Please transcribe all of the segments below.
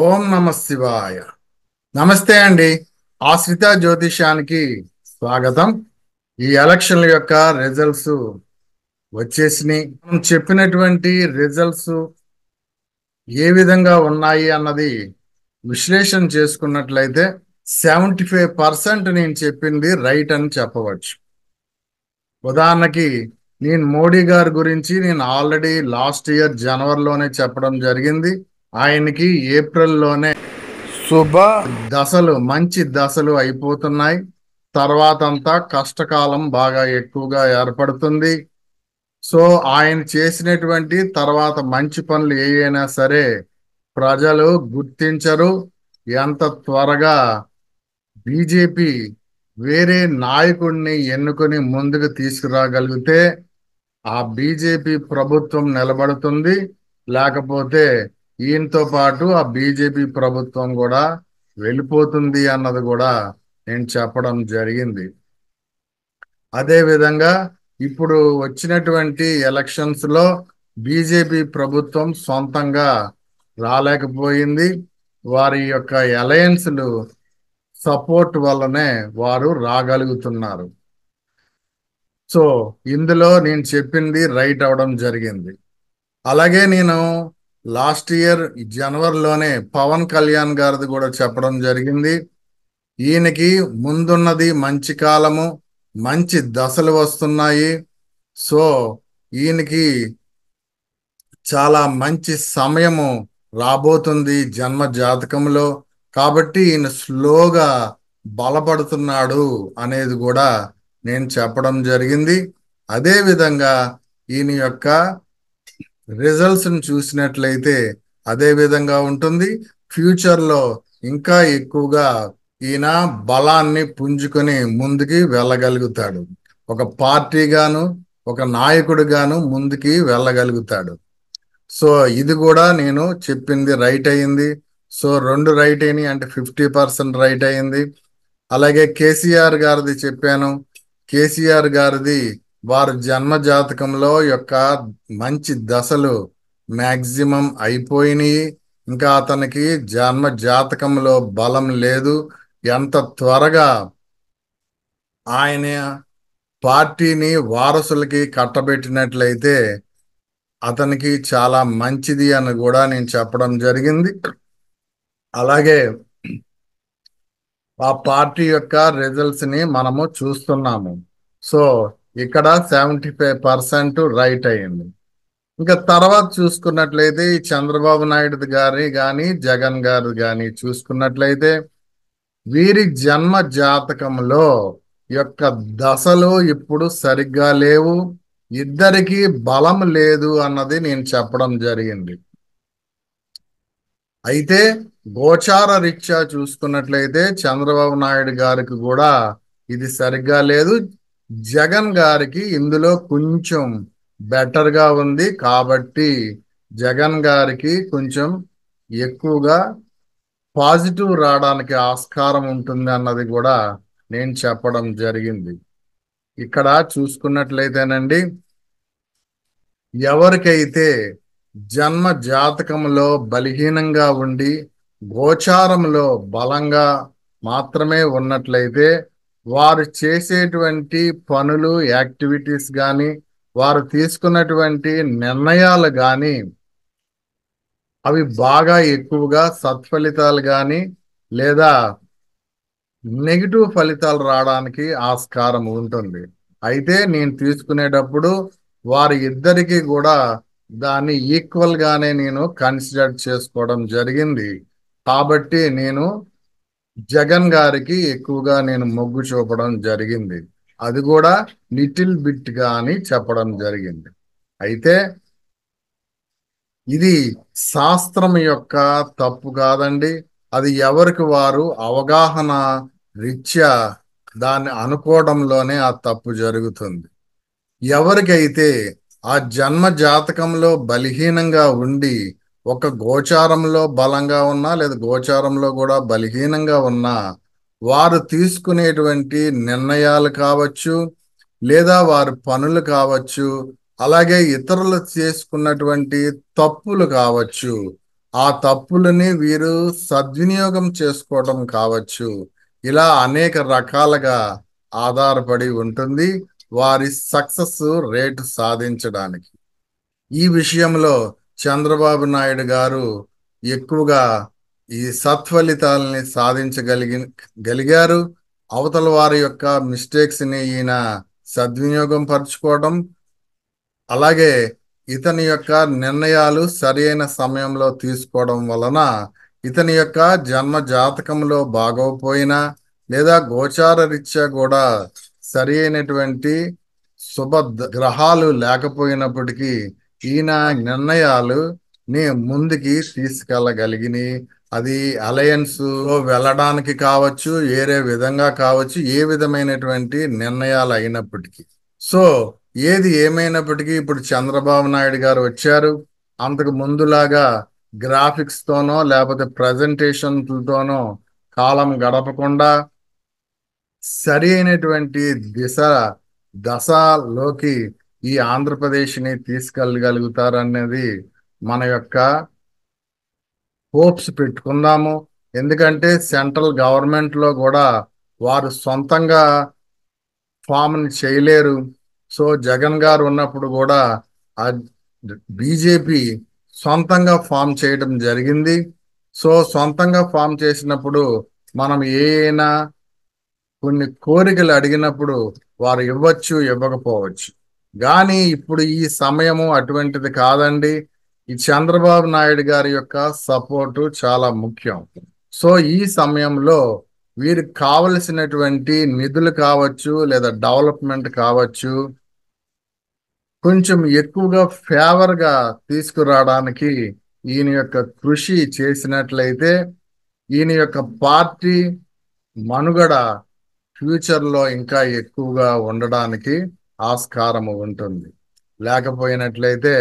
ఓం నమ శివాయ నమస్తే అండి ఆశ్రిత జ్యోతిషానికి స్వాగతం ఈ ఎలక్షన్ల యొక్క రిజల్ట్స్ వచ్చేసినాయి మనం చెప్పినటువంటి రిజల్ట్స్ ఏ విధంగా ఉన్నాయి అన్నది విశ్లేషణ చేసుకున్నట్లయితే సెవెంటీ ఫైవ్ పర్సెంట్ నేను చెప్పింది రైట్ అని చెప్పవచ్చు ఉదాహరణకి నేను మోడీ గారి గురించి నేను ఆల్రెడీ లాస్ట్ ఇయర్ జనవరిలోనే చెప్పడం జరిగింది ఆయనకి ఏప్రిల్లోనే శుభ దశలు మంచి దశలు అయిపోతున్నాయి తర్వాత అంతా కష్టకాలం బాగా ఎక్కువగా ఏర్పడుతుంది సో ఆయన చేసినటువంటి తర్వాత మంచి పనులు ఏవైనా సరే ప్రజలు గుర్తించరు ఎంత త్వరగా బీజేపీ వేరే నాయకుడిని ఎన్నుకొని ముందుకు తీసుకురాగలిగితే ఆ బీజేపీ ప్రభుత్వం నిలబడుతుంది లేకపోతే ఈయనతో పాటు ఆ బీజేపీ ప్రభుత్వం కూడా వెళ్ళిపోతుంది అన్నది కూడా నేను చెప్పడం జరిగింది అదే విధంగా ఇప్పుడు వచ్చినటువంటి ఎలక్షన్స్ లో బీజేపీ ప్రభుత్వం సొంతంగా రాలేకపోయింది వారి యొక్క అలయన్స్లు సపోర్ట్ వల్లనే వారు రాగలుగుతున్నారు సో ఇందులో నేను చెప్పింది రైట్ అవడం జరిగింది అలాగే నేను లాస్ట్ ఇయర్ జనవరిలోనే పవన్ కళ్యాణ్ గారిది కూడా చెప్పడం జరిగింది ఈయనకి ముందున్నది మంచి కాలము మంచి దశలు వస్తున్నాయి సో ఈయనకి చాలా మంచి సమయము రాబోతుంది జన్మ జాతకంలో కాబట్టి ఈయన స్లోగా బలపడుతున్నాడు అనేది కూడా నేను చెప్పడం జరిగింది అదేవిధంగా ఈయన యొక్క ను చూసినట్లయితే అదే విధంగా ఉంటుంది ఫ్యూచర్లో ఇంకా ఎక్కువగా ఈయన బలాన్ని పుంజుకొని ముందుకి వెళ్ళగలుగుతాడు ఒక పార్టీగాను ఒక నాయకుడిగాను ముందుకి వెళ్ళగలుగుతాడు సో ఇది కూడా నేను చెప్పింది రైట్ అయింది సో రెండు రైట్ అయినాయి అంటే ఫిఫ్టీ పర్సెంట్ రైట్ అయింది అలాగే కేసీఆర్ గారిది చెప్పాను కేసీఆర్ గారిది వారు జన్మ జాతకంలో యొక్క మంచి దశలు మ్యాక్సిమం అయిపోయినాయి ఇంకా అతనికి జన్మ జాతకంలో బలం లేదు ఎంత త్వరగా ఆయన పార్టీని వారసులకి కట్టబెట్టినట్లయితే అతనికి చాలా మంచిది అని కూడా నేను చెప్పడం జరిగింది అలాగే ఆ పార్టీ యొక్క రిజల్ట్స్ని మనము చూస్తున్నాము సో ఇక్కడ సెవెంటీ ఫైవ్ పర్సెంట్ రైట్ అయింది ఇంకా తర్వాత చూసుకున్నట్లయితే చంద్రబాబు నాయుడు గారి కానీ జగన్ గారు కానీ చూసుకున్నట్లయితే వీరి జన్మ జాతకంలో యొక్క దశలు ఇప్పుడు సరిగ్గా లేవు ఇద్దరికి బలం లేదు అన్నది నేను చెప్పడం జరిగింది అయితే గోచార రీత్యా చూసుకున్నట్లయితే చంద్రబాబు నాయుడు గారికి కూడా ఇది సరిగ్గా లేదు జగన్ గారికి ఇందులో కొంచెం బెటర్గా ఉంది కాబట్టి జగన్ గారికి కొంచెం ఎక్కువగా పాజిటివ్ రావడానికి ఆస్కారం ఉంటుంది అన్నది కూడా నేను చెప్పడం జరిగింది ఇక్కడ చూసుకున్నట్లయితేనండి ఎవరికైతే జన్మ జాతకంలో బలహీనంగా ఉండి గోచారంలో బలంగా మాత్రమే ఉన్నట్లయితే వారు చేసేటువంటి పనులు యాక్టివిటీస్ కానీ వారు తీసుకున్నటువంటి నిర్ణయాలు కానీ అవి బాగా ఎక్కువగా సత్ఫలితాలు కానీ లేదా నెగిటివ్ ఫలితాలు రావడానికి ఆస్కారం ఉంటుంది అయితే నేను తీసుకునేటప్పుడు వారి ఇద్దరికీ కూడా దాన్ని ఈక్వల్గానే నేను కన్సిడర్ చేసుకోవడం జరిగింది కాబట్టి నేను జగన్ గారికి ఎక్కువగా నేను మొగ్గు చూపడం జరిగింది అది కూడా లిటిల్ బిట్ గా అని చెప్పడం జరిగింది అయితే ఇది శాస్త్రం యొక్క తప్పు కాదండి అది ఎవరికి వారు అవగాహన రీత్యా దాన్ని అనుకోవడంలోనే ఆ తప్పు జరుగుతుంది ఎవరికైతే ఆ జన్మ జాతకంలో బలహీనంగా ఉండి ఒక గోచారంలో బలంగా ఉన్నా లేదా గోచారంలో కూడా బలహీనంగా ఉన్నా వారు తీసుకునేటువంటి నిర్ణయాలు కావచ్చు లేదా వారి పనులు కావచ్చు అలాగే ఇతరులు చేసుకున్నటువంటి తప్పులు కావచ్చు ఆ తప్పులని వీరు సద్వినియోగం చేసుకోవటం కావచ్చు ఇలా అనేక రకాలుగా ఆధారపడి ఉంటుంది వారి సక్సెస్ రేటు సాధించడానికి ఈ విషయంలో చంద్రబాబు నాయుడు గారు ఎక్కువగా ఈ సత్ఫలితాలని సాధించగలిగి గలిగారు అవతల వారి యొక్క మిస్టేక్స్ని ఈయన సద్వినియోగం పరచుకోవడం అలాగే ఇతని యొక్క నిర్ణయాలు సరైన సమయంలో తీసుకోవడం వలన ఇతని యొక్క జన్మ జాతకంలో బాగోపోయినా లేదా గోచార రీత్యా కూడా సరి అయినటువంటి శుభ గ్రహాలు లేకపోయినప్పటికీ ఈయన నిర్ణయాలు నే ముందుకి తీసుకెళ్ళగలిగిని అది అలయన్స్ లో వెళ్ళడానికి కావచ్చు వేరే విధంగా కావచ్చు ఏ విధమైనటువంటి నిర్ణయాలు అయినప్పటికీ సో ఏది ఏమైనప్పటికీ ఇప్పుడు చంద్రబాబు నాయుడు గారు వచ్చారు అంతకు ముందులాగా గ్రాఫిక్స్ తోనో లేకపోతే ప్రజెంటేషన్లతోనో కాలం గడపకుండా సరి అయినటువంటి దిశ దశలోకి ఈ ఆంధ్రప్రదేశ్ని అనేది మన యొక్క హోప్స్ పెట్టుకుందాము ఎందుకంటే సెంట్రల్ గవర్నమెంట్లో కూడా వారు సొంతంగా ఫామ్ని చేయలేరు సో జగన్ గారు ఉన్నప్పుడు కూడా ఆ బీజేపీ సొంతంగా ఫామ్ చేయడం జరిగింది సో సొంతంగా ఫామ్ చేసినప్పుడు మనం ఏనా కొన్ని కోరికలు అడిగినప్పుడు వారు ఇవ్వచ్చు ఇవ్వకపోవచ్చు కానీ ఇప్పుడు ఈ సమయము అటువంటిది కాదండి ఈ చంద్రబాబు నాయుడు గారి యొక్క సపోర్టు చాలా ముఖ్యం సో ఈ సమయంలో వీరికి కావలసినటువంటి నిధులు కావచ్చు లేదా డెవలప్మెంట్ కావచ్చు కొంచెం ఎక్కువగా ఫేవర్గా తీసుకురావడానికి ఈయన యొక్క కృషి చేసినట్లయితే ఈయన యొక్క పార్టీ మనుగడ ఫ్యూచర్లో ఇంకా ఎక్కువగా ఉండడానికి ఆస్కారము ఉంటుంది లేకపోయినట్లయితే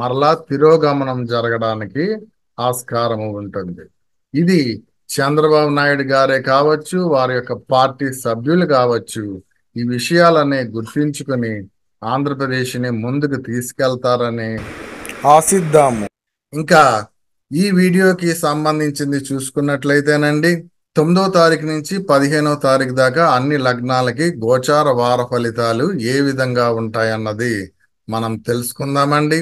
మరలా తిరోగమనం జరగడానికి ఆస్కారము ఉంటుంది ఇది చంద్రబాబు నాయుడు గారే కావచ్చు వారి యొక్క పార్టీ సభ్యులు కావచ్చు ఈ విషయాలనే గుర్తించుకుని ఆంధ్రప్రదేశ్ని ముందుకు తీసుకెళ్తారని ఆశిద్దాము ఇంకా ఈ వీడియోకి సంబంధించింది చూసుకున్నట్లయితేనండి తొమ్మిదో తారీఖు నుంచి పదిహేనో తారీఖు దాకా అన్ని లగ్నాలకి గోచార వార ఫలితాలు ఏ విధంగా ఉంటాయన్నది మనం తెలుసుకుందామండి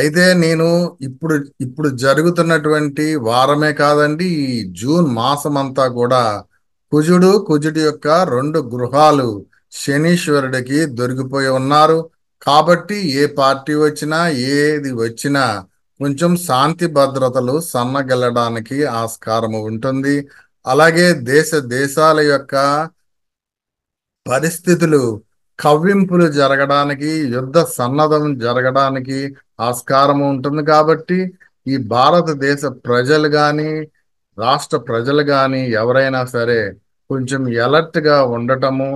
అయితే నేను ఇప్పుడు ఇప్పుడు జరుగుతున్నటువంటి వారమే కాదండి ఈ జూన్ మాసం అంతా కూడా కుజుడు కుజుడు యొక్క రెండు గృహాలు శనీశ్వరుడికి దొరికిపోయి ఉన్నారు కాబట్టి ఏ పార్టీ వచ్చినా ఏది వచ్చినా కొంచెం శాంతి భద్రతలు సన్నగెల్లడానికి ఆస్కారం ఉంటుంది అలాగే దేశ దేశాల యొక్క పరిస్థితులు కవ్వింపులు జరగడానికి యుద్ధ సన్నద్ధం జరగడానికి ఆస్కారం ఉంటుంది కాబట్టి ఈ భారతదేశ ప్రజలు కానీ రాష్ట్ర ప్రజలు కానీ ఎవరైనా సరే కొంచెం ఎలర్ట్గా ఉండటము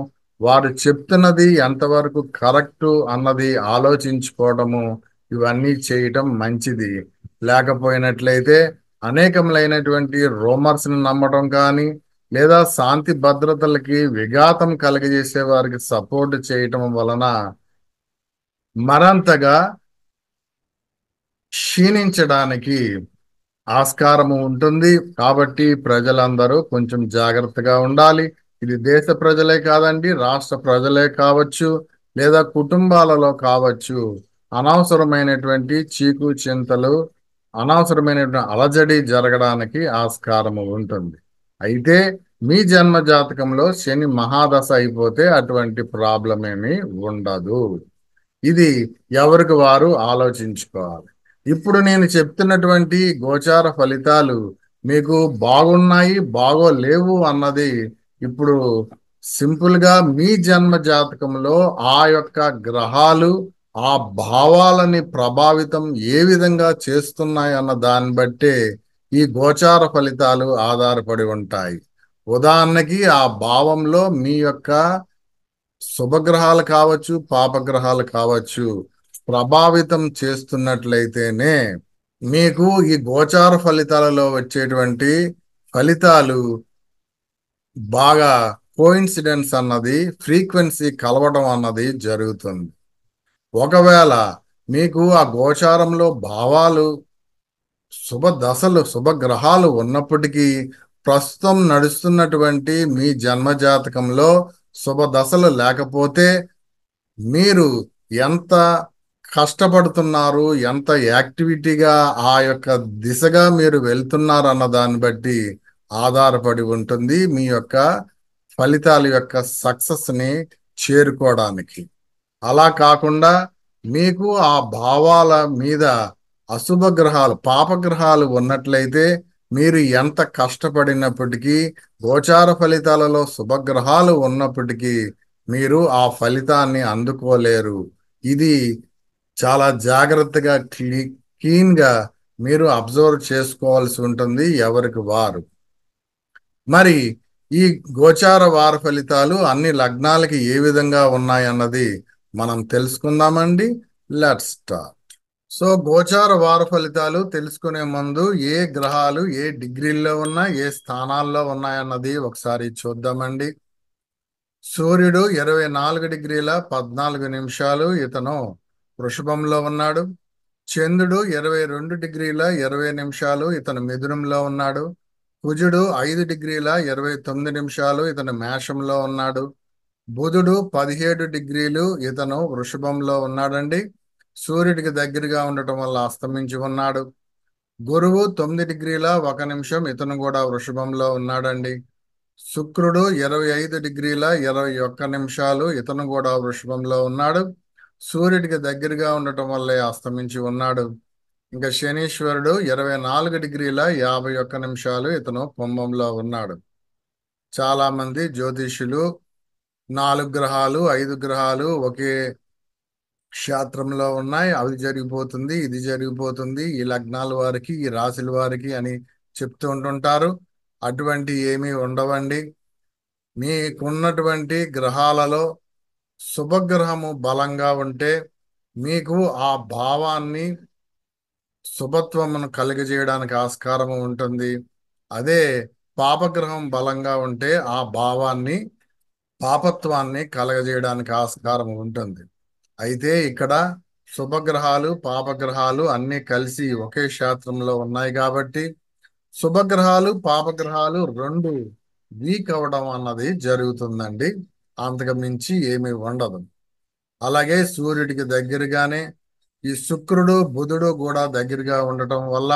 వారు చెప్తున్నది ఎంతవరకు కరెక్టు అన్నది ఆలోచించుకోవడము ఇవన్నీ చేయటం మంచిది లేకపోయినట్లయితే అనేకములైనటువంటి రోమర్స్ ని నమ్మటం కానీ లేదా శాంతి భద్రతలకి విఘాతం కలగజేసే వారికి సపోర్ట్ చేయటం వలన మరంతగా క్షీణించడానికి ఆస్కారము ఉంటుంది కాబట్టి ప్రజలందరూ కొంచెం జాగ్రత్తగా ఉండాలి ఇది దేశ ప్రజలే కాదండి రాష్ట్ర ప్రజలే కావచ్చు లేదా కుటుంబాలలో కావచ్చు అనవసరమైనటువంటి చీకు చింతలు అనవసరమైనటువంటి అలజడి జరగడానికి ఆస్కారం ఉంటుంది అయితే మీ జన్మ జాతకంలో శని మహాదశ అయిపోతే అటువంటి ప్రాబ్లం ఏమీ ఉండదు ఇది ఎవరికి వారు ఆలోచించుకోవాలి ఇప్పుడు నేను చెప్తున్నటువంటి గోచార ఫలితాలు మీకు బాగున్నాయి బాగోలేవు అన్నది ఇప్పుడు సింపుల్గా మీ జన్మ జాతకంలో ఆ యొక్క గ్రహాలు ఆ భావాలని ప్రభావితం ఏ విధంగా చేస్తున్నాయి అన్న దాన్ని బట్టే ఈ గోచార ఫలితాలు ఆధారపడి ఉంటాయి ఉదాహరణకి ఆ భావంలో మీ యొక్క శుభగ్రహాలు కావచ్చు పాపగ్రహాలు కావచ్చు ప్రభావితం చేస్తున్నట్లయితేనే మీకు ఈ గోచార ఫలితాలలో వచ్చేటువంటి ఫలితాలు బాగా కోయిన్సిడెన్స్ అన్నది ఫ్రీక్వెన్సీ కలవడం అన్నది జరుగుతుంది ఒకవేళ మీకు ఆ గోచారంలో భావాలు శుభ దశలు శుభగ్రహాలు ఉన్నప్పటికీ ప్రస్తుతం నడుస్తున్నటువంటి మీ జన్మజాతకంలో శుభ దశలు లేకపోతే మీరు ఎంత కష్టపడుతున్నారు ఎంత యాక్టివిటీగా ఆ యొక్క దిశగా మీరు వెళ్తున్నారు అన్న దాన్ని బట్టి ఆధారపడి ఉంటుంది మీ యొక్క ఫలితాల యొక్క సక్సెస్ని చేరుకోవడానికి అలా కాకుండా మీకు ఆ భావాల మీద అశుభ గ్రహాలు పాపగ్రహాలు ఉన్నట్లయితే మీరు ఎంత కష్టపడినప్పటికీ గోచార ఫలితాలలో శుభగ్రహాలు ఉన్నప్పటికీ మీరు ఆ ఫలితాన్ని అందుకోలేరు ఇది చాలా జాగ్రత్తగా క్లీ క్లీన్గా మీరు అబ్జర్వ్ చేసుకోవాల్సి ఉంటుంది ఎవరికి వారు మరి ఈ గోచార వార ఫలితాలు అన్ని లగ్నాలకి ఏ విధంగా ఉన్నాయన్నది మనం తెలుసుకుందామండి లెట్ స్టార్ట్ సో గోచార వార ఫలితాలు తెలుసుకునే ముందు ఏ గ్రహాలు ఏ డిగ్రీల్లో ఉన్నా ఏ స్థానాల్లో ఉన్నాయన్నది ఒకసారి చూద్దామండి సూర్యుడు ఇరవై నాలుగు డిగ్రీల పద్నాలుగు నిమిషాలు ఇతను వృషభంలో ఉన్నాడు చంద్రుడు ఇరవై రెండు డిగ్రీల ఇరవై నిమిషాలు ఇతను మిథునంలో ఉన్నాడు కుజుడు ఐదు డిగ్రీల ఇరవై తొమ్మిది నిమిషాలు ఇతను మేషంలో ఉన్నాడు బుధుడు పదిహేడు డిగ్రీలు ఇతను వృషభంలో ఉన్నాడండి సూర్యుడికి దగ్గరగా ఉండటం వల్ల అస్తమించి ఉన్నాడు గురువు తొమ్మిది డిగ్రీల ఒక నిమిషం ఇతను కూడా వృషభంలో ఉన్నాడండి శుక్రుడు ఇరవై ఐదు డిగ్రీల ఇరవై ఒక్క నిమిషాలు ఇతను కూడా వృషభంలో ఉన్నాడు సూర్యుడికి దగ్గరగా ఉండటం వల్లే అస్తమించి ఉన్నాడు ఇంకా శనీశ్వరుడు ఇరవై నాలుగు డిగ్రీల యాభై ఒక్క నిమిషాలు ఇతను కుంభంలో ఉన్నాడు చాలామంది జ్యోతిష్యులు నాలుగు గ్రహాలు ఐదు గ్రహాలు ఒకే క్షేత్రంలో ఉన్నాయి అది జరిగిపోతుంది ఇది జరిగిపోతుంది ఈ లగ్నాల వారికి ఈ రాశుల వారికి అని చెప్తూ ఉంటుంటారు అటువంటి ఏమీ ఉండవండి మీకున్నటువంటి గ్రహాలలో శుభగ్రహము బలంగా ఉంటే మీకు ఆ భావాన్ని శుభత్వమును కలిగజేయడానికి ఆస్కారము ఉంటుంది అదే పాపగ్రహం బలంగా ఉంటే ఆ భావాన్ని పాపత్వాన్ని కలగజేయడానికి ఆస్కారం ఉంటుంది అయితే ఇక్కడ శుభగ్రహాలు పాపగ్రహాలు అన్నీ కలిసి ఒకే క్షేత్రంలో ఉన్నాయి కాబట్టి శుభగ్రహాలు పాపగ్రహాలు రెండు వీక్ అవడం అన్నది జరుగుతుందండి అంతకు మించి ఏమీ ఉండదు అలాగే సూర్యుడికి దగ్గరగానే ఈ శుక్రుడు బుధుడు కూడా దగ్గరగా ఉండటం వల్ల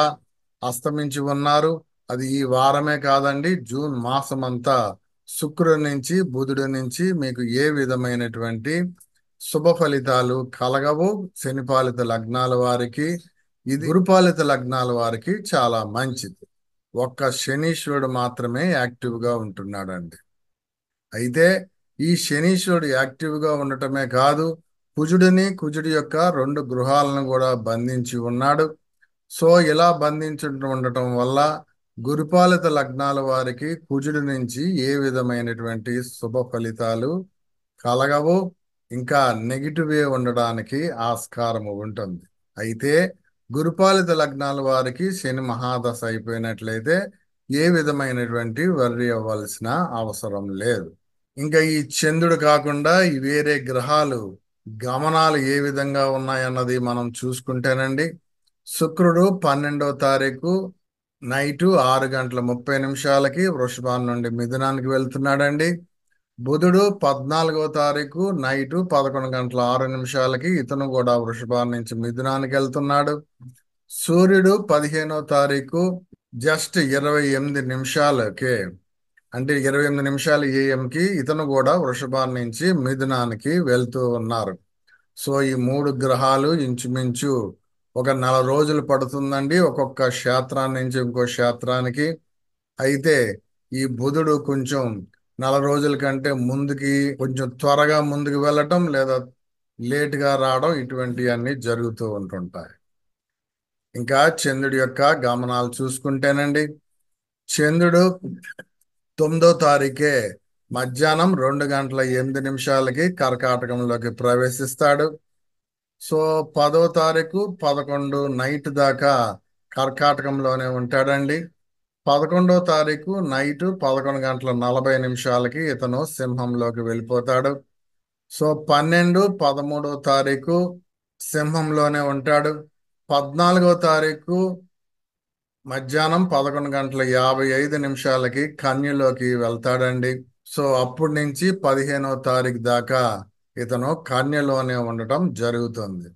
అస్తమించి ఉన్నారు అది ఈ వారమే కాదండి జూన్ మాసం అంతా శుక్రుడి నుంచి బుధుడి నుంచి మీకు ఏ విధమైనటువంటి శుభ ఫలితాలు కలగవు శనిపాలిత లగ్నాల వారికి ఇది గురుపాలిత లగ్నాల వారికి చాలా మంచిది ఒక్క శనీశ్వరుడు మాత్రమే యాక్టివ్గా ఉంటున్నాడండి అయితే ఈ శనీశ్వరుడు యాక్టివ్గా ఉండటమే కాదు కుజుడిని కుజుడి యొక్క రెండు గృహాలను కూడా బంధించి ఉన్నాడు సో ఇలా బంధించడం ఉండటం వల్ల గురుపాలిత లగ్నాల వారికి కుజుడి నుంచి ఏ విధమైనటువంటి శుభ ఫలితాలు కలగవు ఇంకా నెగిటివే ఉండడానికి ఆస్కారము ఉంటుంది అయితే గురుపాలిత లగ్నాల వారికి శని మహాదశ అయిపోయినట్లయితే ఏ విధమైనటువంటి వర్రి అవ్వాల్సిన అవసరం లేదు ఇంకా ఈ చంద్రుడు కాకుండా ఈ వేరే గ్రహాలు గమనాలు ఏ విధంగా ఉన్నాయన్నది మనం చూసుకుంటేనండి శుక్రుడు పన్నెండో తారీఖు నైటు ఆరు గంటల ముప్పై నిమిషాలకి వృషభం నుండి మిథునానికి వెళ్తున్నాడండి బుధుడు పద్నాలుగో తారీఖు నైటు పదకొండు గంటల ఆరు నిమిషాలకి ఇతను కూడా వృషభాన్ నుంచి మిథునానికి వెళ్తున్నాడు సూర్యుడు పదిహేనో తారీఖు జస్ట్ ఇరవై ఎనిమిది నిమిషాలకే అంటే ఇరవై ఎనిమిది నిమిషాలు ఏఎంకి ఇతను కూడా వృషభాన్ నుంచి మిథునానికి వెళ్తూ ఉన్నారు సో ఈ మూడు గ్రహాలు ఇంచుమించు ఒక నెల రోజులు పడుతుందండి ఒక్కొక్క క్షేత్రాన్ని నుంచి ఇంకో క్షేత్రానికి అయితే ఈ బుధుడు కొంచెం నెల రోజుల కంటే ముందుకి కొంచెం త్వరగా ముందుకు వెళ్ళటం లేదా లేటుగా రావడం ఇటువంటి అన్నీ జరుగుతూ ఉంటుంటాయి ఇంకా చంద్రుడి యొక్క గమనాలు చూసుకుంటేనండి చంద్రుడు తొమ్మిదో తారీఖే మధ్యాహ్నం రెండు గంటల ఎనిమిది నిమిషాలకి కర్కాటకంలోకి ప్రవేశిస్తాడు సో పదో తారీఖు పదకొండు నైట్ దాకా కర్కాటకంలోనే ఉంటాడండి పదకొండో తారీఖు నైట్ పదకొండు గంటల నలభై నిమిషాలకి ఇతను సింహంలోకి వెళ్ళిపోతాడు సో పన్నెండు పదమూడో తారీఖు సింహంలోనే ఉంటాడు పద్నాలుగో తారీఖు మధ్యాహ్నం పదకొండు గంటల యాభై ఐదు నిమిషాలకి కన్యలోకి వెళ్తాడండి సో అప్పటి నుంచి పదిహేనో తారీఖు దాకా ఇతను కన్యలోనే ఉండటం జరుగుతుంది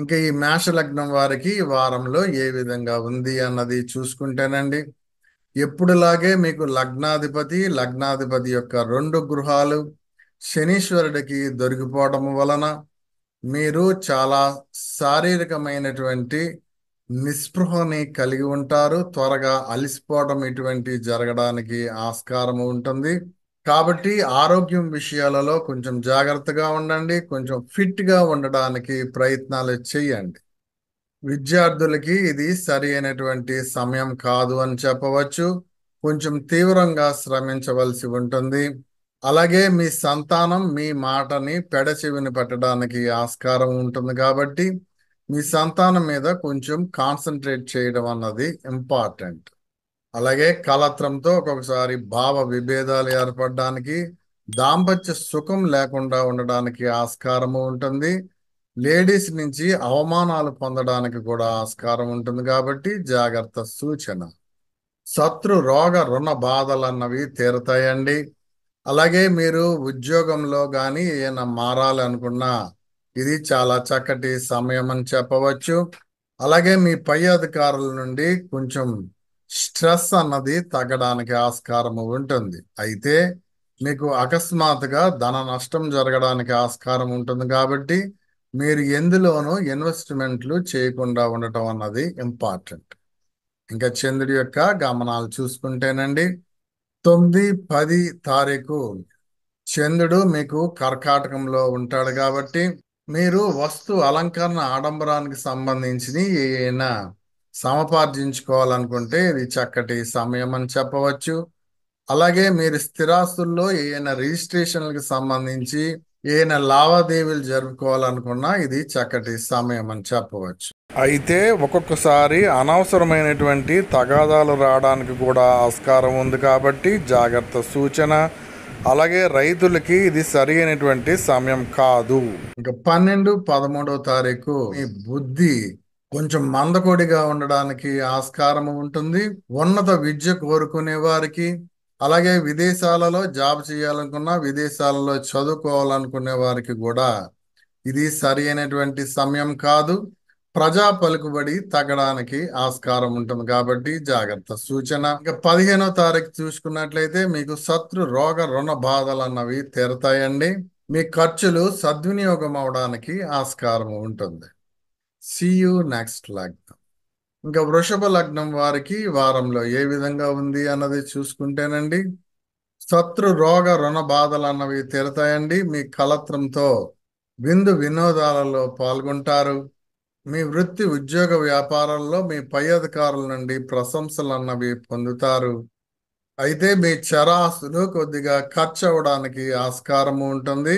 ఇంకా ఈ మేష లగ్నం వారికి వారంలో ఏ విధంగా ఉంది అన్నది చూసుకుంటేనండి ఎప్పుడులాగే మీకు లగ్నాధిపతి లగ్నాధిపతి యొక్క రెండు గృహాలు శనీశ్వరుడికి దొరికిపోవడం వలన మీరు చాలా శారీరకమైనటువంటి నిస్పృహని కలిగి ఉంటారు త్వరగా అలిసిపోవడం ఇటువంటి జరగడానికి ఆస్కారం ఉంటుంది కాబట్టి ఆరోగ్యం విషయాలలో కొంచెం జాగ్రత్తగా ఉండండి కొంచెం ఫిట్గా ఉండడానికి ప్రయత్నాలు చేయండి విద్యార్థులకి ఇది సరి అయినటువంటి సమయం కాదు అని చెప్పవచ్చు కొంచెం తీవ్రంగా శ్రమించవలసి ఉంటుంది అలాగే మీ సంతానం మీ మాటని పెడచెవిని పెట్టడానికి ఆస్కారం ఉంటుంది కాబట్టి మీ సంతానం మీద కొంచెం కాన్సన్ట్రేట్ చేయడం అన్నది ఇంపార్టెంట్ అలాగే కలత్రంతో ఒక్కొక్కసారి భావ విభేదాలు ఏర్పడడానికి దాంపత్య సుఖం లేకుండా ఉండడానికి ఆస్కారము ఉంటుంది లేడీస్ నుంచి అవమానాలు పొందడానికి కూడా ఆస్కారం ఉంటుంది కాబట్టి జాగ్రత్త సూచన శత్రు రోగ రుణ బాధలు అన్నవి అలాగే మీరు ఉద్యోగంలో కానీ ఏమైనా మారాలి అనుకున్నా ఇది చాలా చక్కటి సమయం అని చెప్పవచ్చు అలాగే మీ పై అధికారుల నుండి కొంచెం స్ట్రెస్ అన్నది తగ్గడానికి ఆస్కారం ఉంటుంది అయితే మీకు అకస్మాత్తుగా ధన నష్టం జరగడానికి ఆస్కారం ఉంటుంది కాబట్టి మీరు ఎందులోనూ ఇన్వెస్ట్మెంట్లు చేయకుండా ఉండటం అన్నది ఇంపార్టెంట్ ఇంకా చంద్రుడి యొక్క గమనాలు చూసుకుంటేనండి తొమ్మిది పది తారీఖు చంద్రుడు మీకు కర్కాటకంలో ఉంటాడు కాబట్టి మీరు వస్తు అలంకరణ ఆడంబరానికి సంబంధించిన ఏదైనా సమపార్జించుకోవాలనుకుంటే ఇది చక్కటి సమయం అని చెప్పవచ్చు అలాగే మీరు స్థిరాస్తుల్లో ఏదైనా రిజిస్ట్రేషన్లకు సంబంధించి ఏదైనా లావాదేవీలు జరుపుకోవాలనుకున్నా ఇది చక్కటి సమయం అని చెప్పవచ్చు అయితే ఒక్కొక్కసారి అనవసరమైనటువంటి తగాదాలు రావడానికి కూడా ఆస్కారం ఉంది కాబట్టి జాగ్రత్త సూచన అలాగే రైతులకి ఇది సరి అయినటువంటి సమయం కాదు ఇంకా పన్నెండు పదమూడవ తారీఖు మీ బుద్ధి కొంచెం మందకోడిగా ఉండడానికి ఆస్కారం ఉంటుంది ఉన్నత విద్య కోరుకునే వారికి అలాగే విదేశాలలో జాబ్ చేయాలనుకున్న విదేశాలలో చదువుకోవాలనుకునే వారికి కూడా ఇది సరి అయినటువంటి సమయం కాదు ప్రజా పలుకుబడి తగ్గడానికి ఆస్కారం ఉంటుంది కాబట్టి జాగ్రత్త సూచన ఇంకా పదిహేనో తారీఖు చూసుకున్నట్లయితే మీకు శత్రు రోగ రుణ బాధలు అన్నవి తెరతాయండి మీ ఖర్చులు సద్వినియోగం అవడానికి ఆస్కారం ఉంటుంది సీ నెక్స్ట్ లగ్నం ఇంకా వృషభ లగ్నం వారికి వారంలో ఏ విధంగా ఉంది అన్నది చూసుకుంటేనండి శత్రు రోగ రుణ బాధలు అన్నవి తెరతాయండి మీ కలత్రంతో విందు వినోదాలలో పాల్గొంటారు మీ వృత్తి ఉద్యోగ వ్యాపారాల్లో మీ పై అధికారుల నుండి ప్రశంసలు అన్నవి పొందుతారు అయితే మీ చరాస్తులు కొద్దిగా ఖర్చు అవడానికి ఆస్కారము ఉంటుంది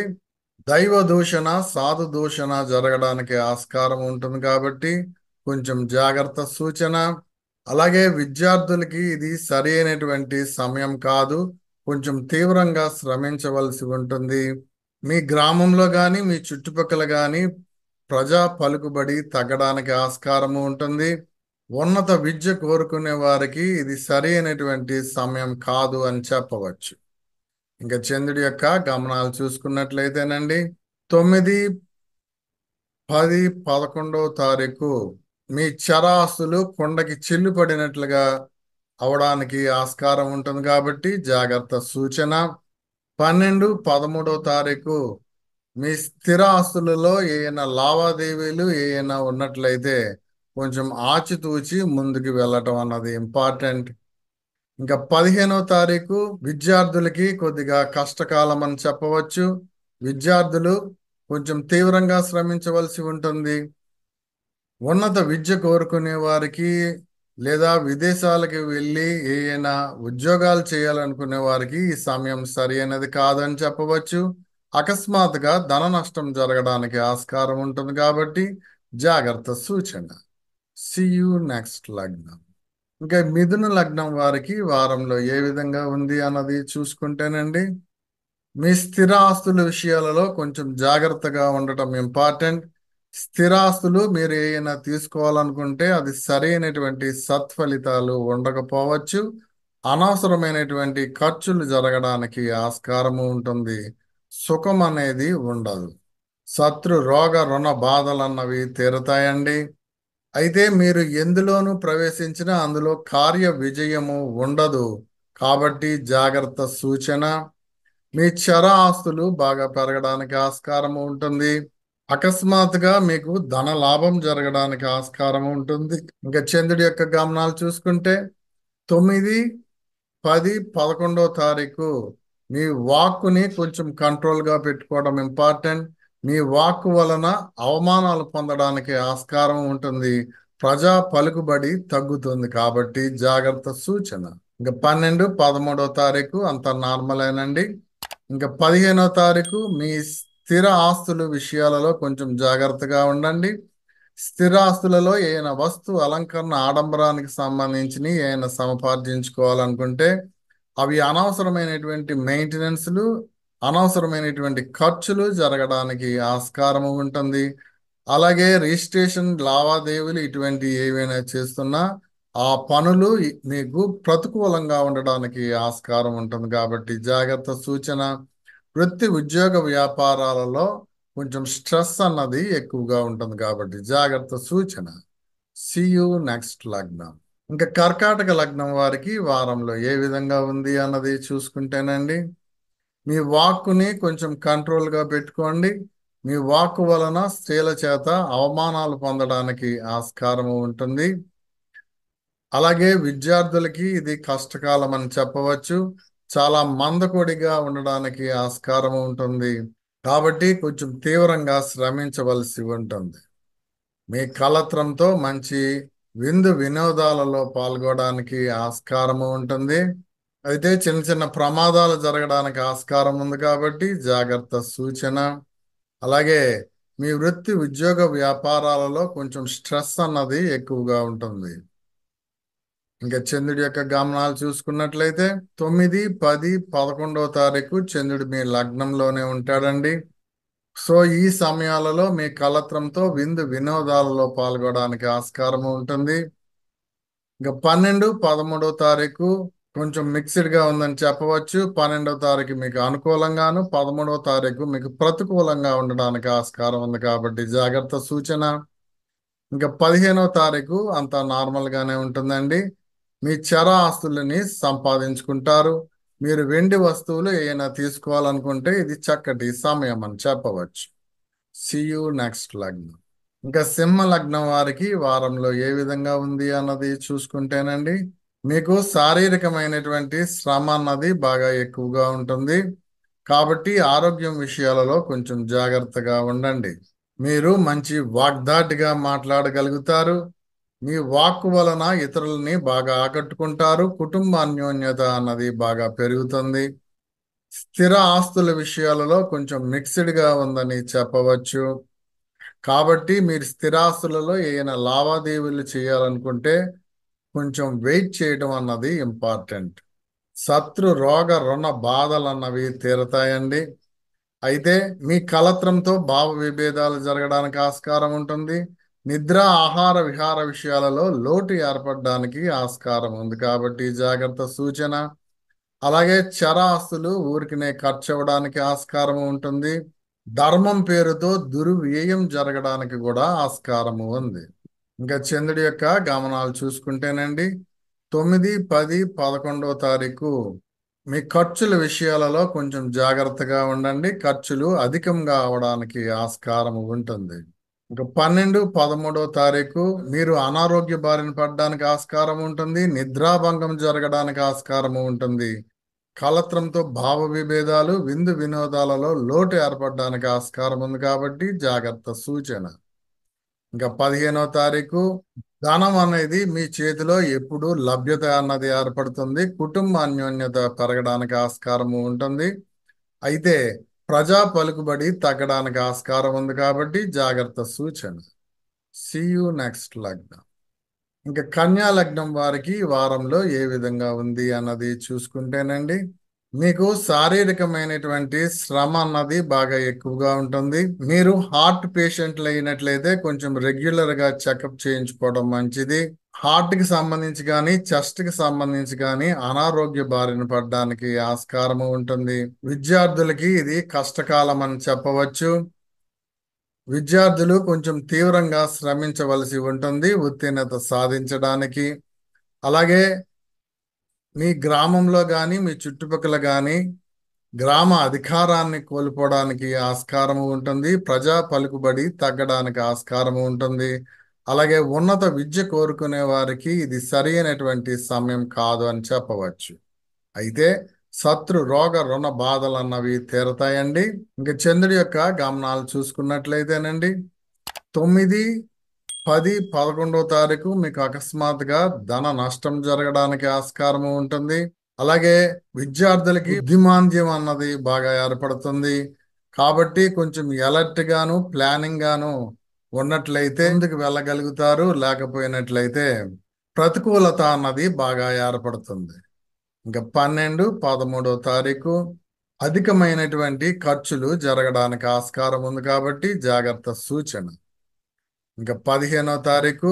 దైవ దూషణ సాధు దూషణ జరగడానికి ఆస్కారం ఉంటుంది కాబట్టి కొంచెం జాగ్రత్త సూచన అలాగే విద్యార్థులకి ఇది సరి అయినటువంటి సమయం కాదు కొంచెం తీవ్రంగా శ్రమించవలసి ఉంటుంది మీ గ్రామంలో కానీ మీ చుట్టుపక్కల కానీ ప్రజా పలుకుబడి తగ్గడానికి ఆస్కారము ఉంటుంది ఉన్నత విద్య కోరుకునే వారికి ఇది సరి అయినటువంటి సమయం కాదు అని చెప్పవచ్చు ఇంకా చంద్రుడి యొక్క గమనాలు చూసుకున్నట్లయితేనండి తొమ్మిది పది పదకొండవ తారీఖు మీ చరాస్తులు కొండకి చెల్లు పడినట్లుగా అవడానికి ఆస్కారం ఉంటుంది కాబట్టి జాగ్రత్త సూచన పన్నెండు పదమూడవ తారీఖు మీ స్థిర ఆస్తులలో ఏమైనా లావాదేవీలు ఏమైనా ఉన్నట్లయితే కొంచెం ఆచితూచి ముందుకు వెళ్ళటం అన్నది ఇంపార్టెంట్ ఇంకా పదిహేనో తారీఖు విద్యార్థులకి కొద్దిగా కష్టకాలం అని చెప్పవచ్చు విద్యార్థులు కొంచెం తీవ్రంగా శ్రమించవలసి ఉంటుంది ఉన్నత విద్య కోరుకునే వారికి లేదా విదేశాలకి వెళ్ళి ఏదైనా ఉద్యోగాలు చేయాలనుకునే వారికి ఈ సమయం సరి అనేది కాదని చెప్పవచ్చు అకస్మాత్తుగా ధన నష్టం జరగడానికి ఆస్కారం ఉంటుంది కాబట్టి జాగ్రత్త సూచన సియూ నెక్స్ట్ లగ్నం ఇంకా మిథున లగ్నం వారికి వారంలో ఏ విధంగా ఉంది అన్నది చూసుకుంటేనండి మీ స్థిరాస్తుల విషయాలలో కొంచెం జాగ్రత్తగా ఉండటం ఇంపార్టెంట్ స్థిరాస్తులు మీరు ఏమైనా తీసుకోవాలనుకుంటే అది సరైనటువంటి సత్ఫలితాలు ఉండకపోవచ్చు అనవసరమైనటువంటి ఖర్చులు జరగడానికి ఆస్కారము ఉంటుంది సుఖం అనేది ఉండదు శత్రు రోగ రుణ బాధలు అన్నవి తీరుతాయండి అయితే మీరు ఎందులోనూ ప్రవేశించినా అందులో కార్య విజయము ఉండదు కాబట్టి జాగ్రత్త సూచన మీ చర ఆస్తులు బాగా పెరగడానికి ఆస్కారం ఉంటుంది అకస్మాత్తుగా మీకు ధన లాభం జరగడానికి ఆస్కారం ఉంటుంది ఇంకా చంద్రుడి యొక్క గమనాలు చూసుకుంటే తొమ్మిది పది పదకొండో తారీఖు మీ వాక్కుని కొంచెం కంట్రోల్గా పెట్టుకోవడం ఇంపార్టెంట్ మీ వాక్ వలన అవమానాలు పొందడానికి ఆస్కారం ఉంటుంది ప్రజా పలుకుబడి తగ్గుతుంది కాబట్టి జాగ్రత్త సూచన ఇంకా పన్నెండు పదమూడో తారీఖు అంత నార్మలేనండి ఇంకా పదిహేనో తారీఖు మీ స్థిర ఆస్తులు విషయాలలో కొంచెం జాగ్రత్తగా ఉండండి స్థిరాస్తులలో ఏదైనా వస్తు అలంకరణ ఆడంబరానికి సంబంధించినవి ఏమైనా సముపార్జించుకోవాలనుకుంటే అవి అనవసరమైనటువంటి మెయింటెనెన్స్లు అనవసరమైనటువంటి ఖర్చులు జరగడానికి ఆస్కారము ఉంటుంది అలాగే రిజిస్ట్రేషన్ లావాదేవీలు ఇటువంటి ఏవైనా చేస్తున్నా ఆ పనులు నీకు ప్రతికూలంగా ఉండడానికి ఆస్కారం ఉంటుంది కాబట్టి జాగ్రత్త సూచన వృత్తి ఉద్యోగ వ్యాపారాలలో కొంచెం స్ట్రెస్ అన్నది ఎక్కువగా ఉంటుంది కాబట్టి జాగ్రత్త సూచన సియు నెక్స్ట్ లగ్నం ఇంకా కర్కాటక లగ్నం వారికి వారంలో ఏ విధంగా ఉంది అన్నది చూసుకుంటేనండి మీ వాక్కుని కొంచెం కంట్రోల్గా పెట్టుకోండి మీ వాక్ వలన స్త్రీల చేత అవమానాలు పొందడానికి ఆస్కారం ఉంటుంది అలాగే విద్యార్థులకి ఇది కష్టకాలం అని చెప్పవచ్చు చాలా మందకొడిగా ఉండడానికి ఆస్కారం ఉంటుంది కాబట్టి కొంచెం తీవ్రంగా శ్రమించవలసి ఉంటుంది మీ కలత్రంతో మంచి విందు వినోదాలలో పాల్గొనడానికి ఆస్కారం ఉంటుంది అయితే చిన్న చిన్న ప్రమాదాలు జరగడానికి ఆస్కారం ఉంది కాబట్టి జాగ్రత్త సూచన అలాగే మీ వృత్తి ఉద్యోగ వ్యాపారాలలో కొంచెం స్ట్రెస్ అన్నది ఎక్కువగా ఉంటుంది ఇంకా చంద్రుడి యొక్క గమనాలు చూసుకున్నట్లయితే తొమ్మిది పది పదకొండవ తారీఖు చంద్రుడు మీ లగ్నంలోనే ఉంటాడండి సో ఈ సమయాలలో మీ కలత్రంతో విందు వినోదాలలో పాల్గొనడానికి ఆస్కారం ఉంటుంది ఇంకా పన్నెండు పదమూడవ తారీఖు కొంచెం మిక్స్డ్గా ఉందని చెప్పవచ్చు పన్నెండవ తారీఖు మీకు అనుకూలంగాను పదమూడవ తారీఖు మీకు ప్రతికూలంగా ఉండడానికి ఆస్కారం ఉంది కాబట్టి జాగ్రత్త సూచన ఇంకా పదిహేనవ తారీఖు అంతా నార్మల్గానే ఉంటుందండి మీ చర ఆస్తులని సంపాదించుకుంటారు మీరు వెండి వస్తువులు ఏమైనా తీసుకోవాలనుకుంటే ఇది చక్కటి సమయం అని చెప్పవచ్చు సియు నెక్స్ట్ లగ్నం ఇంకా సింహ లగ్నం వారికి వారంలో ఏ విధంగా ఉంది అన్నది చూసుకుంటేనండి మీకు శారీరకమైనటువంటి శ్రమ అన్నది బాగా ఎక్కువగా ఉంటుంది కాబట్టి ఆరోగ్యం విషయాలలో కొంచెం జాగ్రత్తగా ఉండండి మీరు మంచి వాగ్దాటిగా మాట్లాడగలుగుతారు మీ వాక్ వలన ఇతరులని బాగా ఆకట్టుకుంటారు కుటుంబ అన్యోన్యత అన్నది బాగా పెరుగుతుంది స్థిర ఆస్తుల విషయాలలో కొంచెం మిక్స్డ్గా ఉందని చెప్పవచ్చు కాబట్టి మీరు స్థిరాస్తులలో ఏదైనా లావాదేవీలు చేయాలనుకుంటే కొంచెం వెయిట్ చేయడం అన్నది ఇంపార్టెంట్ శత్రు రోగ రుణ బాధలు అన్నవి తీరతాయండి అయితే మీ కలత్రంతో భావ విభేదాలు జరగడానికి ఆస్కారం ఉంటుంది నిద్ర ఆహార విహార విషయాలలో లోటు ఏర్పడడానికి ఆస్కారం ఉంది కాబట్టి జాగ్రత్త సూచన అలాగే చరాస్తులు ఊరికినే ఖర్చు అవ్వడానికి ఆస్కారం ఉంటుంది ధర్మం పేరుతో దుర్వ్యయం జరగడానికి కూడా ఆస్కారము ఉంది ఇంకా చంద్రుడి యొక్క గమనాలు చూసుకుంటేనండి తొమ్మిది పది పదకొండవ తారీఖు మీ ఖర్చుల విషయాలలో కొంచెం జాగ్రత్తగా ఉండండి ఖర్చులు అధికంగా అవడానికి ఆస్కారం ఉంటుంది ఇంకా పన్నెండు పదమూడవ తారీఖు మీరు అనారోగ్య బారిన పడడానికి ఆస్కారం ఉంటుంది నిద్రాభంగం జరగడానికి ఆస్కారము ఉంటుంది కలత్రంతో భావ విభేదాలు విందు వినోదాలలో లోటు ఏర్పడడానికి ఆస్కారం ఉంది కాబట్టి జాగ్రత్త సూచన ఇంకా పదిహేనో తారీఖు ధనం అనేది మీ చేతిలో ఎప్పుడు లభ్యత అన్నది ఏర్పడుతుంది కుటుంబ అన్యోన్యత పెరగడానికి ఆస్కారము ఉంటుంది అయితే ప్రజా పలుకుబడి తగ్గడానికి ఆస్కారం ఉంది కాబట్టి జాగ్రత్త సూచన సి యు నెక్స్ట్ లగ్నం ఇంకా కన్యా లగ్నం వారికి వారంలో ఏ విధంగా ఉంది అన్నది చూసుకుంటేనండి మీకు శారీరకమైనటువంటి శ్రమ అన్నది బాగా ఎక్కువగా ఉంటుంది మీరు హార్ట్ పేషెంట్లు అయినట్లయితే కొంచెం రెగ్యులర్గా చెకప్ చేయించుకోవడం మంచిది హార్ట్కి సంబంధించి కానీ చెస్ట్కి సంబంధించి కానీ అనారోగ్య బారిన పడడానికి ఆస్కారం ఉంటుంది విద్యార్థులకి ఇది కష్టకాలం అని చెప్పవచ్చు విద్యార్థులు కొంచెం తీవ్రంగా శ్రమించవలసి ఉంటుంది ఉత్తీర్ణత సాధించడానికి అలాగే మీ గ్రామంలో కానీ మీ చుట్టుపక్కల కానీ గ్రామ అధికారాన్ని కోల్పోవడానికి ఆస్కారము ఉంటుంది ప్రజా పలుకుబడి తగ్గడానికి ఆస్కారము ఉంటుంది అలాగే ఉన్నత విద్య కోరుకునే వారికి ఇది సరి అయినటువంటి సమయం కాదు అని చెప్పవచ్చు అయితే శత్రు రోగ రుణ బాధలు అన్నవి తీరతాయండి ఇంకా చంద్రుడి యొక్క గమనాలు చూసుకున్నట్లయితేనండి తొమ్మిది పది పదకొండవ తారీఖు మీకు అకస్మాత్తుగా ధన నష్టం జరగడానికి ఆస్కారం ఉంటుంది అలాగే విద్యార్థులకి బుద్ధిమాంద్యం అన్నది బాగా ఏర్పడుతుంది కాబట్టి కొంచెం ఎలర్ట్ గాను ప్లానింగ్ గాను ఉన్నట్లయితే ఎందుకు వెళ్ళగలుగుతారు లేకపోయినట్లయితే ప్రతికూలత అన్నది బాగా ఏర్పడుతుంది ఇంకా పన్నెండు పదమూడవ తారీఖు అధికమైనటువంటి ఖర్చులు జరగడానికి ఆస్కారం ఉంది కాబట్టి జాగ్రత్త సూచన ఇంకా పదిహేనో తారీఖు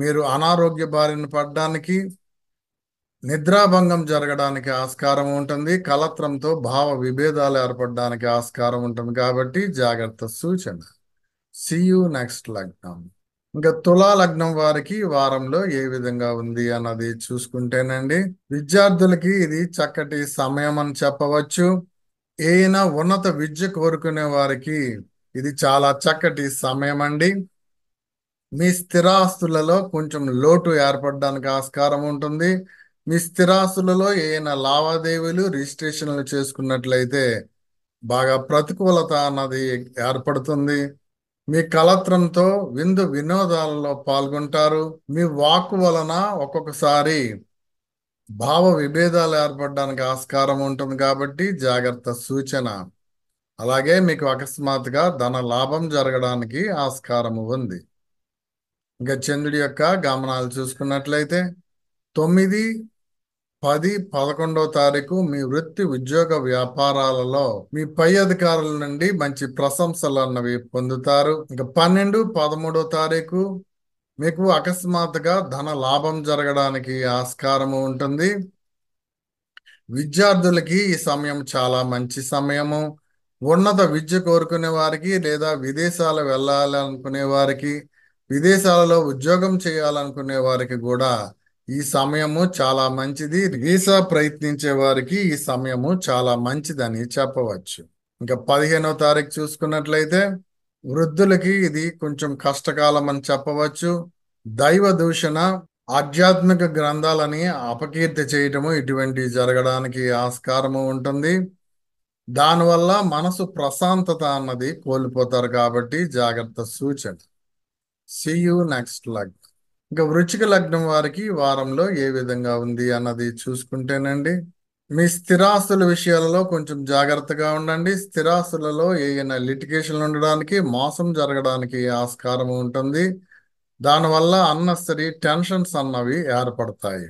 మీరు అనారోగ్య బారిన పడడానికి నిద్రాభంగం జరగడానికి ఆస్కారం ఉంటుంది కలత్రంతో భావ విభేదాలు ఏర్పడడానికి ఆస్కారం ఉంటుంది కాబట్టి జాగ్రత్త సూచన సియు నెక్స్ట్ లగ్నం ఇంకా తులా లగ్నం వారికి వారంలో ఏ విధంగా ఉంది అన్నది చూసుకుంటేనండి విద్యార్థులకి ఇది చక్కటి సమయం అని చెప్పవచ్చు ఏదైనా ఉన్నత విద్య కోరుకునే వారికి ఇది చాలా చక్కటి సమయం అండి మీ స్థిరాస్తులలో కొంచెం లోటు ఏర్పడడానికి ఆస్కారం ఉంటుంది మీ స్థిరాస్తులలో ఏమైనా లావాదేవీలు రిజిస్ట్రేషన్లు చేసుకున్నట్లయితే బాగా ప్రతికూలత అన్నది ఏర్పడుతుంది మీ కలత్రంతో విందు వినోదాలలో పాల్గొంటారు మీ వాక్కు వలన ఒక్కొక్కసారి భావ విభేదాలు ఏర్పడడానికి ఆస్కారం ఉంటుంది కాబట్టి జాగ్రత్త సూచన అలాగే మీకు అకస్మాత్తుగా ధన లాభం జరగడానికి ఆస్కారం ఉంది ఇంకా చంద్రుడి యొక్క గమనాలు చూసుకున్నట్లయితే తొమ్మిది పది పదకొండవ తారీఖు మీ వృత్తి ఉద్యోగ వ్యాపారాలలో మీ పై అధికారుల నుండి మంచి ప్రశంసలు అన్నవి పొందుతారు ఇంకా పన్నెండు పదమూడవ తారీఖు మీకు అకస్మాత్తుగా ధన లాభం జరగడానికి ఆస్కారము ఉంటుంది విద్యార్థులకి ఈ సమయం చాలా మంచి సమయము ఉన్నత విద్య కోరుకునే వారికి లేదా విదేశాలు వెళ్ళాలి అనుకునే వారికి విదేశాలలో ఉద్యోగం చేయాలనుకునే వారికి కూడా ఈ సమయము చాలా మంచిది వీసా ప్రయత్నించే వారికి ఈ సమయము చాలా మంచిదని చెప్పవచ్చు ఇంకా పదిహేనో తారీఖు చూసుకున్నట్లయితే వృద్ధులకి ఇది కొంచెం కష్టకాలం అని చెప్పవచ్చు దైవ దూషణ ఆధ్యాత్మిక గ్రంథాలని అపకీర్తి చేయటము ఇటువంటి జరగడానికి ఆస్కారము ఉంటుంది దానివల్ల మనసు ప్రశాంతత అన్నది కోల్పోతారు కాబట్టి జాగ్రత్త సూచన సి యూ నెక్స్ట్ లగ్ ఇంకా వృచిక లగ్నం వారికి వారంలో ఏ విధంగా ఉంది అన్నది చూసుకుంటేనండి మీ స్థిరాస్తుల విషయాలలో కొంచెం జాగ్రత్తగా ఉండండి స్థిరాస్తులలో ఏదైనా లిటిగేషన్లు ఉండడానికి మోసం జరగడానికి ఆస్కారం ఉంటుంది దానివల్ల అన్నస్తరి టెన్షన్స్ అన్నవి ఏర్పడతాయి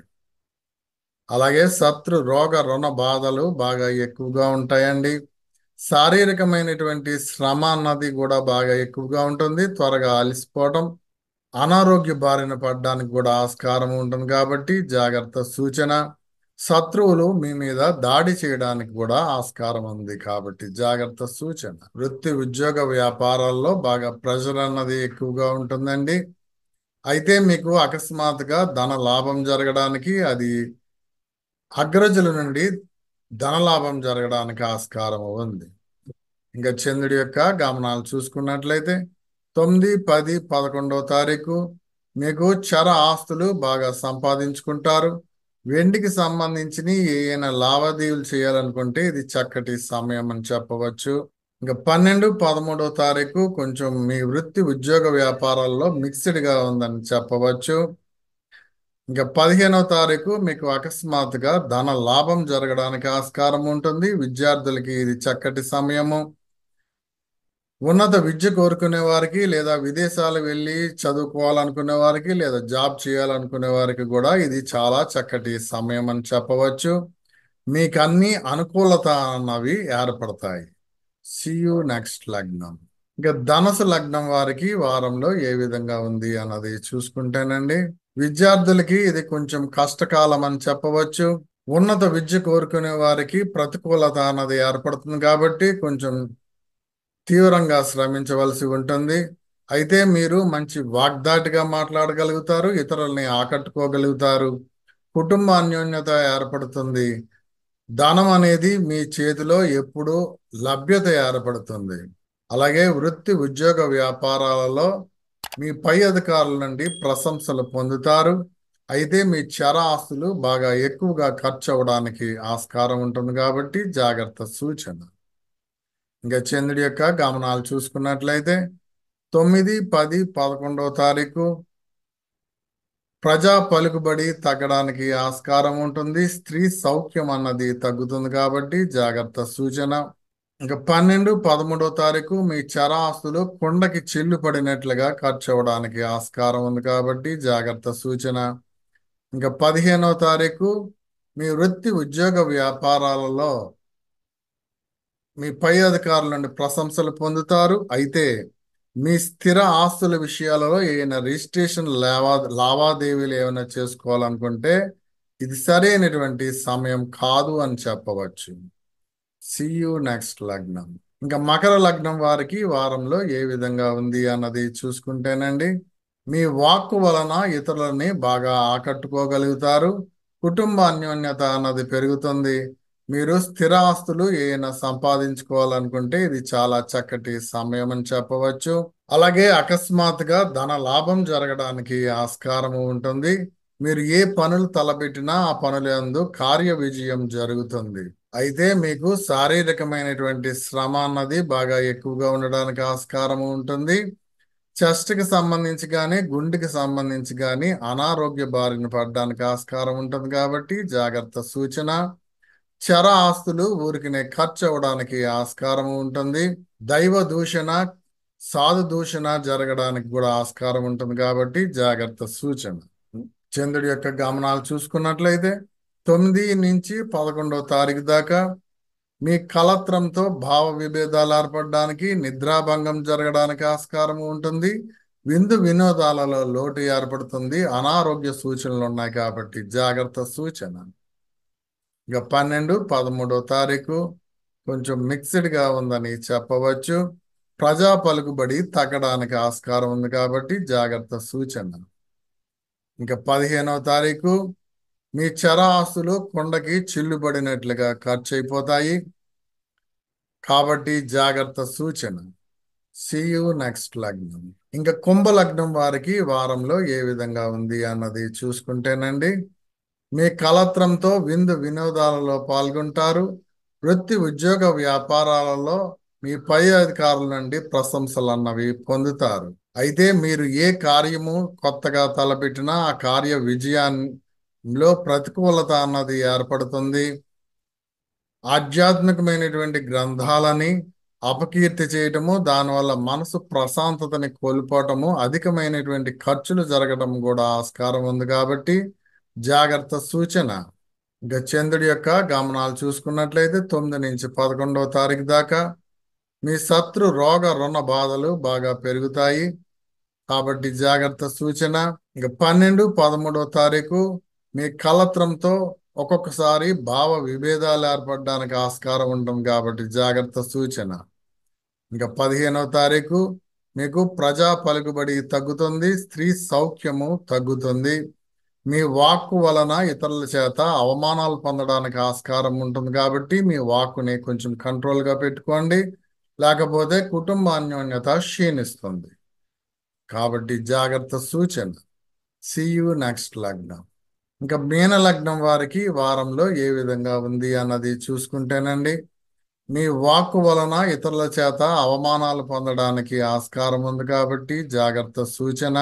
అలాగే శత్రు రోగ రుణ బాధలు బాగా ఎక్కువగా ఉంటాయండి శారీరకమైనటువంటి శ్రమ అన్నది కూడా బాగా ఎక్కువగా ఉంటుంది త్వరగా అలసిపోవటం అనారోగ్య బారిన పడడానికి కూడా ఆస్కారం ఉంటుంది కాబట్టి జాగ్రత్త సూచన శత్రువులు మీ మీద దాడి చేయడానికి కూడా ఆస్కారం ఉంది కాబట్టి జాగ్రత్త సూచన వృత్తి ఉద్యోగ వ్యాపారాల్లో బాగా ప్రెషర్ అన్నది ఎక్కువగా ఉంటుందండి అయితే మీకు అకస్మాత్తుగా ధన లాభం జరగడానికి అది అగ్రజుల నుండి ధనలాభం జరగడానికి ఆస్కారం ఉంది ఇంకా చంద్రుడి యొక్క గమనాలు చూసుకున్నట్లయితే తొమ్మిది పది పదకొండవ తారీఖు మీకు చర ఆస్తులు బాగా సంపాదించుకుంటారు వెండికి సంబంధించిన ఏదైనా లావాదేవీలు చేయాలనుకుంటే ఇది చక్కటి సమయం అని చెప్పవచ్చు ఇంకా పన్నెండు పదమూడవ తారీఖు కొంచెం మీ వృత్తి ఉద్యోగ వ్యాపారాల్లో మిక్స్డ్గా ఉందని చెప్పవచ్చు ఇంకా పదిహేనవ తారీఖు మీకు అకస్మాత్తుగా ధన లాభం జరగడానికి ఆస్కారం ఉంటుంది విద్యార్థులకి ఇది చక్కటి సమయము ఉన్నత విద్య కోరుకునే వారికి లేదా విదేశాలు వెళ్ళి చదువుకోవాలనుకునే వారికి లేదా జాబ్ చేయాలనుకునే వారికి కూడా ఇది చాలా చక్కటి సమయం అని చెప్పవచ్చు మీకు అన్ని అనుకూలత అన్నవి ఏర్పడతాయి సియు నెక్స్ట్ లగ్నం ఇంకా ధనసు లగ్నం వారికి వారంలో ఏ విధంగా ఉంది అన్నది చూసుకుంటేనండి విద్యార్థులకి ఇది కొంచెం కష్టకాలం అని చెప్పవచ్చు ఉన్నత విద్య కోరుకునే వారికి ప్రతికూలత అన్నది ఏర్పడుతుంది కాబట్టి కొంచెం తీవ్రంగా శ్రమించవలసి ఉంటుంది అయితే మీరు మంచి వాగ్దాటిగా మాట్లాడగలుగుతారు ఇతరుల్ని ఆకట్టుకోగలుగుతారు కుటుంబ అన్యోన్యత ఏర్పడుతుంది ధనం అనేది మీ చేతిలో ఎప్పుడూ లభ్యత ఏర్పడుతుంది అలాగే వృత్తి ఉద్యోగ వ్యాపారాలలో మీ పై అధికారుల నుండి ప్రశంసలు పొందుతారు అయితే మీ చర ఆస్తులు బాగా ఎక్కువగా ఖర్చు అవడానికి ఆస్కారం ఉంటుంది కాబట్టి జాగ్రత్త సూచన ఇంకా చంద్రుడి యొక్క గమనాలు చూసుకున్నట్లయితే తొమ్మిది పది పదకొండవ తారీఖు ప్రజా పలుకుబడి తగ్గడానికి ఆస్కారం ఉంటుంది స్త్రీ సౌఖ్యం అన్నది తగ్గుతుంది కాబట్టి జాగ్రత్త సూచన ఇంకా పన్నెండు పదమూడో తారీఖు మీ చరాస్తులు కుండకి చిల్లు పడినట్లుగా ఖర్చు అవ్వడానికి ఆస్కారం ఉంది కాబట్టి జాగ్రత్త సూచన ఇంకా పదిహేనో తారీఖు మీ వృత్తి ఉద్యోగ వ్యాపారాలలో మీ పై అధికారుల నుండి ప్రశంసలు పొందుతారు అయితే మీ స్థిర ఆస్తుల విషయాలలో ఏమైనా రిజిస్ట్రేషన్ లావా లావాదేవీలు ఏమైనా చేసుకోవాలనుకుంటే ఇది సరైనటువంటి సమయం కాదు అని చెప్పవచ్చు సీయూ నెక్స్ట్ లగ్నం ఇంకా మకర లగ్నం వారికి వారంలో ఏ విధంగా ఉంది అన్నది చూసుకుంటేనండి మీ వాక్కు వలన ఇతరులని బాగా ఆకట్టుకోగలుగుతారు కుటుంబ అన్యోన్యత అన్నది పెరుగుతుంది మీరు స్థిరాస్తులు ఏమైనా సంపాదించుకోవాలనుకుంటే ఇది చాలా చక్కటి సమయం అని చెప్పవచ్చు అలాగే అకస్మాత్తుగా ధన లాభం జరగడానికి ఆస్కారము ఉంటుంది మీరు ఏ పనులు తలపెట్టినా ఆ పనులందు కార్య విజయం జరుగుతుంది అయితే మీకు శారీరకమైనటువంటి శ్రమ అన్నది బాగా ఎక్కువగా ఉండడానికి ఆస్కారం ఉంటుంది చెస్ట్కి సంబంధించి కానీ గుండెకి సంబంధించి కానీ అనారోగ్య బారిన పడడానికి ఆస్కారం ఉంటుంది కాబట్టి జాగ్రత్త సూచన చర ఆస్తులు ఊరికినే ఖర్చు అవడానికి ఆస్కారం ఉంటుంది దైవ దూషణ సాధు దూషణ జరగడానికి కూడా ఆస్కారం ఉంటుంది కాబట్టి జాగ్రత్త సూచన చంద్రుడి యొక్క గమనాలు చూసుకున్నట్లయితే తొమ్మిది నుంచి పదకొండవ తారీఖు దాకా మీ కలత్రంతో భావ విభేదాలు ఏర్పడడానికి నిద్రాభంగం జరగడానికి ఆస్కారం ఉంటుంది విందు వినోదాలలో లోటు ఏర్పడుతుంది అనారోగ్య సూచనలు ఉన్నాయి కాబట్టి జాగ్రత్త సూచన ఇక పన్నెండు పదమూడో తారీఖు కొంచెం మిక్స్డ్గా ఉందని చెప్పవచ్చు ప్రజా పలుకుబడి తగ్గడానికి ఆస్కారం ఉంది కాబట్టి జాగ్రత్త సూచన ఇంకా పదిహేనవ తారీఖు మీ చర ఆస్తులు కొండకి చిల్లుబడినట్లుగా ఖర్చు అయిపోతాయి కాబట్టి జాగ్రత్త సూచన సియు నెక్స్ట్ లగ్నం ఇంకా కుంభ లగ్నం వారికి వారంలో ఏ విధంగా ఉంది అన్నది చూసుకుంటేనండి మీ కలత్రంతో విందు వినోదాలలో పాల్గొంటారు వృత్తి ఉద్యోగ వ్యాపారాలలో మీ పై అధికారుల నుండి ప్రశంసలు అన్నవి పొందుతారు అయితే మీరు ఏ కార్యము కొత్తగా తలపెట్టినా ఆ కార్య విజయాలో ప్రతికూలత అన్నది ఏర్పడుతుంది ఆధ్యాత్మికమైనటువంటి గ్రంథాలని అపకీర్తి చేయటము దానివల్ల మనసు ప్రశాంతతని కోల్పోవటము అధికమైనటువంటి ఖర్చులు జరగటం కూడా ఆస్కారం ఉంది కాబట్టి జాగ్రత్త సూచన ఇంకా చంద్రుడి యొక్క గమనాలు చూసుకున్నట్లయితే తొమ్మిది నుంచి పదకొండవ తారీఖు దాకా మీ శత్రు రోగ రుణ బాధలు బాగా పెరుగుతాయి కాబట్టి జాగ్రత్త సూచన ఇక పన్నెండు పదమూడవ తారీఖు మీ కలత్రంతో ఒక్కొక్కసారి భావ విభేదాలు ఏర్పడడానికి ఆస్కారం ఉంటుంది కాబట్టి జాగ్రత్త సూచన ఇంకా పదిహేనవ తారీఖు మీకు ప్రజా పలుకుబడి తగ్గుతుంది స్త్రీ సౌఖ్యము తగ్గుతుంది మీ వాక్కు వలన ఇతరుల చేత అవమానాలు పొందడానికి ఆస్కారం ఉంటుంది కాబట్టి మీ వాక్కుని కొంచెం కంట్రోల్గా పెట్టుకోండి లేకపోతే కుటుంబాన్యోన్యత క్షీణిస్తుంది కాబట్టి జాగ్రత్త సూచన సియు నెక్స్ట్ లగ్నం ఇంకా మీన లగ్నం వారికి వారంలో ఏ విధంగా ఉంది అన్నది చూసుకుంటేనండి మీ వాక్కు వలన ఇతరుల చేత అవమానాలు పొందడానికి ఆస్కారం ఉంది కాబట్టి జాగ్రత్త సూచన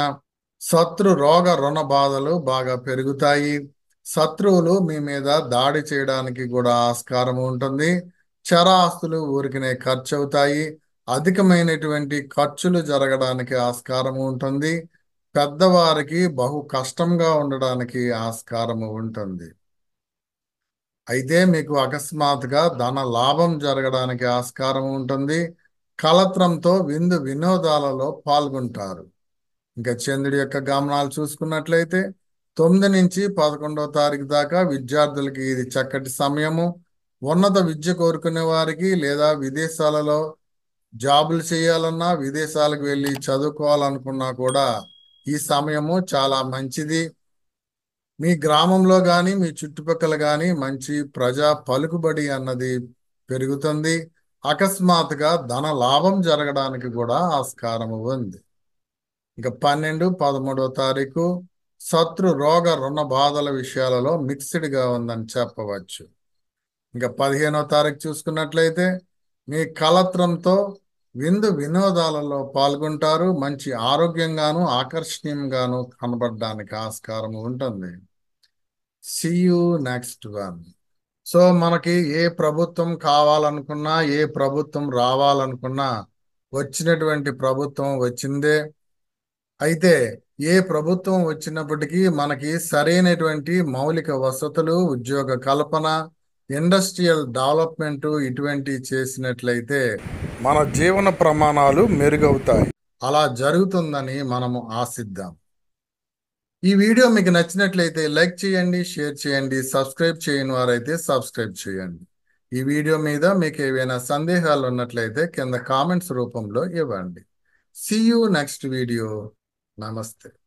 శత్రు రోగ రుణ బాధలు బాగా పెరుగుతాయి శత్రువులు మీ మీద దాడి చేయడానికి కూడా ఆస్కారం ఉంటుంది చరాస్తులు ఊరికినే ఖర్చు అవుతాయి అధికమైనటువంటి ఖర్చులు జరగడానికి ఆస్కారం ఉంటుంది పెద్దవారికి బహు కష్టంగా ఉండడానికి ఆస్కారం ఉంటుంది అయితే మీకు అకస్మాత్తుగా ధన లాభం జరగడానికి ఆస్కారం ఉంటుంది కలత్రంతో విందు వినోదాలలో పాల్గొంటారు ఇంకా చంద్రుడి యొక్క గమనాలు చూసుకున్నట్లయితే తొమ్మిది నుంచి పదకొండవ తారీఖు దాకా విద్యార్థులకి ఇది చక్కటి సమయము ఉన్నత విద్య కోరుకునే వారికి లేదా విదేశాలలో జాబులు చేయాలన్నా విదేశాలకు వెళ్ళి చదువుకోవాలనుకున్నా కూడా ఈ సమయము చాలా మంచిది మీ గ్రామంలో కానీ మీ చుట్టుపక్కల కానీ మంచి ప్రజా పలుకుబడి అన్నది పెరుగుతుంది అకస్మాత్తుగా ధన లాభం జరగడానికి కూడా ఆస్కారం ఉంది ఇక పన్నెండు పదమూడవ తారీఖు శత్రు రోగ రుణ బాధల విషయాలలో మిక్స్డ్గా ఉందని చెప్పవచ్చు ఇంకా పదిహేనో తారీఖు చూసుకున్నట్లయితే మీ కలత్రంతో విందు వినోదాలలో పాల్గొంటారు మంచి ఆరోగ్యంగాను ఆకర్షణీయంగాను కనబడడానికి ఆస్కారం ఉంటుంది సి నెక్స్ట్ వన్ సో మనకి ఏ ప్రభుత్వం కావాలనుకున్నా ఏ ప్రభుత్వం రావాలనుకున్నా వచ్చినటువంటి ప్రభుత్వం వచ్చిందే అయితే ఏ ప్రభుత్వం వచ్చినప్పటికీ మనకి సరైనటువంటి మౌలిక వసతులు ఉద్యోగ కల్పన ఇండస్ట్రియల్ డెవలప్మెంట్ ఇటువంటి చేసినట్లయితే మన జీవన ప్రమాణాలు మెరుగవుతాయి అలా జరుగుతుందని మనము ఆశిద్దాం ఈ వీడియో మీకు నచ్చినట్లయితే లైక్ చేయండి షేర్ చేయండి సబ్స్క్రైబ్ చేయని వారైతే సబ్స్క్రైబ్ చేయండి ఈ వీడియో మీద మీకు ఏవైనా సందేహాలు ఉన్నట్లయితే కింద కామెంట్స్ రూపంలో ఇవ్వండి సియూ నెక్స్ట్ వీడియో నమస్తే